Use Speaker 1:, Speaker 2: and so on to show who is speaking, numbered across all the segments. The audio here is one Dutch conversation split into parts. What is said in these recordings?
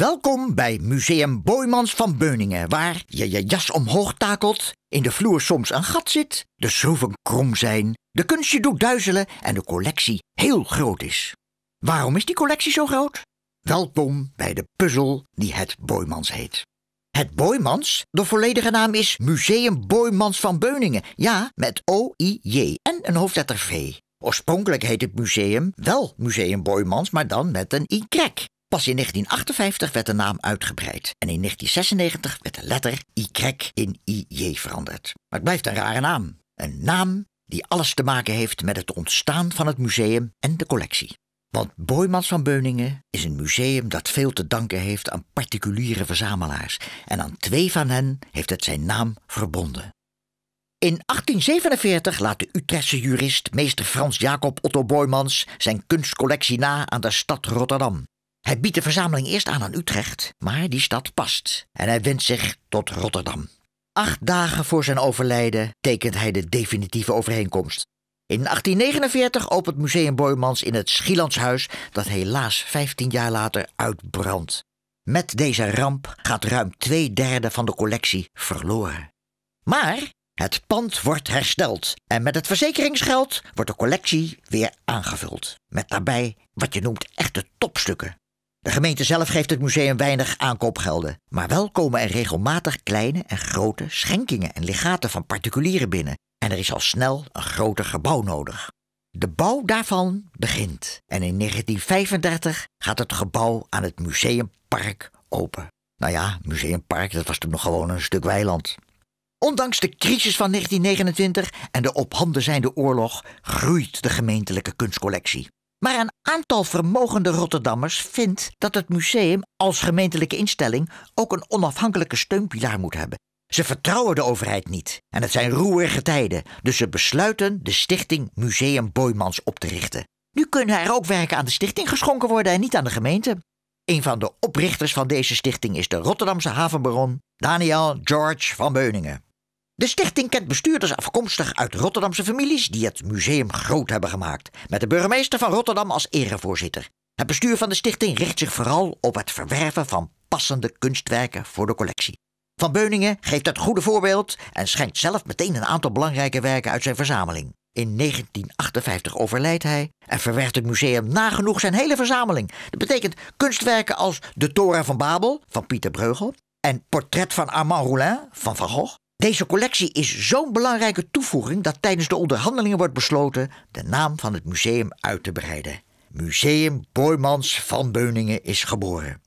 Speaker 1: Welkom bij Museum Boymans van Beuningen, waar je je jas omhoog takelt, in de vloer soms een gat zit, de schroeven krom zijn, de kunstje doet duizelen en de collectie heel groot is. Waarom is die collectie zo groot? Welkom bij de puzzel die het Boymans heet. Het Boymans, de volledige naam is Museum Boymans van Beuningen, ja, met O-I-J en een hoofdletter V. Oorspronkelijk heet het museum wel Museum Boymans, maar dan met een Y. Pas in 1958 werd de naam uitgebreid en in 1996 werd de letter Y in IJ veranderd. Maar het blijft een rare naam. Een naam die alles te maken heeft met het ontstaan van het museum en de collectie. Want Boijmans van Beuningen is een museum dat veel te danken heeft aan particuliere verzamelaars. En aan twee van hen heeft het zijn naam verbonden. In 1847 laat de Utrechtse jurist meester Frans Jacob Otto Boijmans zijn kunstcollectie na aan de stad Rotterdam. Hij biedt de verzameling eerst aan aan Utrecht, maar die stad past en hij wendt zich tot Rotterdam. Acht dagen voor zijn overlijden tekent hij de definitieve overeenkomst. In 1849 opent Museum Boijmans in het Schielandshuis, dat helaas 15 jaar later uitbrandt. Met deze ramp gaat ruim twee derde van de collectie verloren. Maar het pand wordt hersteld en met het verzekeringsgeld wordt de collectie weer aangevuld. Met daarbij wat je noemt echte topstukken. De gemeente zelf geeft het museum weinig aankoopgelden, maar wel komen er regelmatig kleine en grote schenkingen en legaten van particulieren binnen. En er is al snel een groter gebouw nodig. De bouw daarvan begint en in 1935 gaat het gebouw aan het museumpark open. Nou ja, museumpark, dat was toen nog gewoon een stuk weiland. Ondanks de crisis van 1929 en de ophanden zijnde oorlog groeit de gemeentelijke kunstcollectie. Maar een aantal vermogende Rotterdammers vindt dat het museum als gemeentelijke instelling ook een onafhankelijke steunpilaar moet hebben. Ze vertrouwen de overheid niet en het zijn roerige tijden, dus ze besluiten de stichting Museum Boymans op te richten. Nu kunnen er ook werken aan de stichting geschonken worden en niet aan de gemeente. Een van de oprichters van deze stichting is de Rotterdamse havenbaron Daniel George van Beuningen. De stichting kent bestuurders afkomstig uit Rotterdamse families die het museum groot hebben gemaakt, met de burgemeester van Rotterdam als erevoorzitter. Het bestuur van de stichting richt zich vooral op het verwerven van passende kunstwerken voor de collectie. Van Beuningen geeft het goede voorbeeld en schenkt zelf meteen een aantal belangrijke werken uit zijn verzameling. In 1958 overlijdt hij en verwerft het museum nagenoeg zijn hele verzameling. Dat betekent kunstwerken als De Toren van Babel van Pieter Breugel en Portret van Armand Roulin van Van Gogh deze collectie is zo'n belangrijke toevoeging dat tijdens de onderhandelingen wordt besloten de naam van het museum uit te breiden. Museum Boymans van Beuningen is geboren.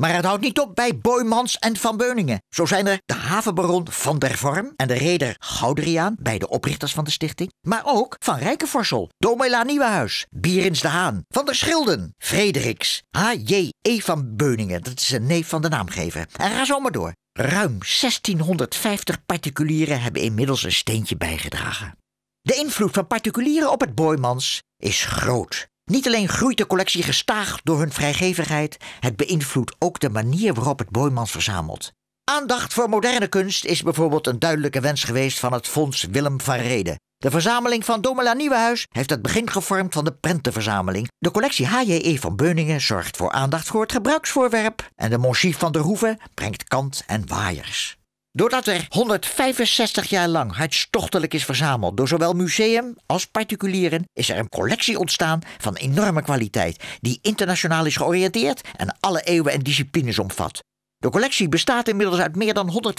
Speaker 1: Maar het houdt niet op bij Boymans en Van Beuningen. Zo zijn er de havenbaron Van der Vorm en de reder Goudriaan, beide oprichters van de stichting. Maar ook Van Rijkenvorsel, Domela Nieuwenhuis, Bierins de Haan, Van der Schilden, Frederiks, H.J.E. van Beuningen, dat is een neef van de naamgever. En ga zo maar door. Ruim 1650 particulieren hebben inmiddels een steentje bijgedragen. De invloed van particulieren op het Boymans is groot. Niet alleen groeit de collectie gestaag door hun vrijgevigheid, het beïnvloedt ook de manier waarop het Boymans verzamelt. Aandacht voor moderne kunst is bijvoorbeeld een duidelijke wens geweest van het Fonds Willem van Reden, de verzameling van Domela Nieuwenhuis heeft het begin gevormd van de prentenverzameling. De collectie H.J.E. van Beuningen zorgt voor aandacht voor het gebruiksvoorwerp. En de monchief van de Hoeve brengt kant en waaiers. Doordat er 165 jaar lang hartstochtelijk is verzameld door zowel museum als particulieren, is er een collectie ontstaan van enorme kwaliteit, die internationaal is georiënteerd en alle eeuwen en disciplines omvat. De collectie bestaat inmiddels uit meer dan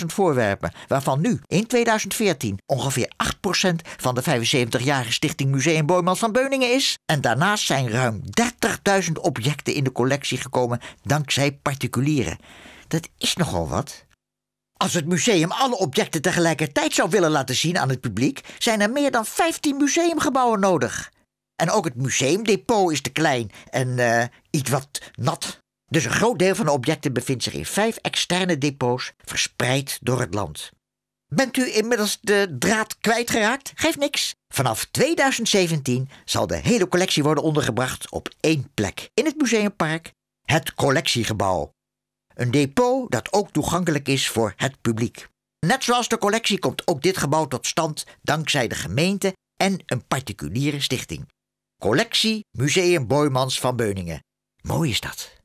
Speaker 1: 140.000 voorwerpen, waarvan nu, in 2014, ongeveer 8% van de 75-jarige Stichting Museum Boymans van Beuningen is. En daarnaast zijn ruim 30.000 objecten in de collectie gekomen dankzij particulieren. Dat is nogal wat. Als het museum alle objecten tegelijkertijd zou willen laten zien aan het publiek, zijn er meer dan 15 museumgebouwen nodig. En ook het museumdepot is te klein en uh, iets wat nat. Dus een groot deel van de objecten bevindt zich in vijf externe depots verspreid door het land. Bent u inmiddels de draad kwijtgeraakt? Geef niks. Vanaf 2017 zal de hele collectie worden ondergebracht op één plek in het museumpark, het collectiegebouw. Een depot dat ook toegankelijk is voor het publiek. Net zoals de collectie komt ook dit gebouw tot stand dankzij de gemeente en een particuliere stichting. Collectie Museum Boymans van Beuningen. Mooi is dat.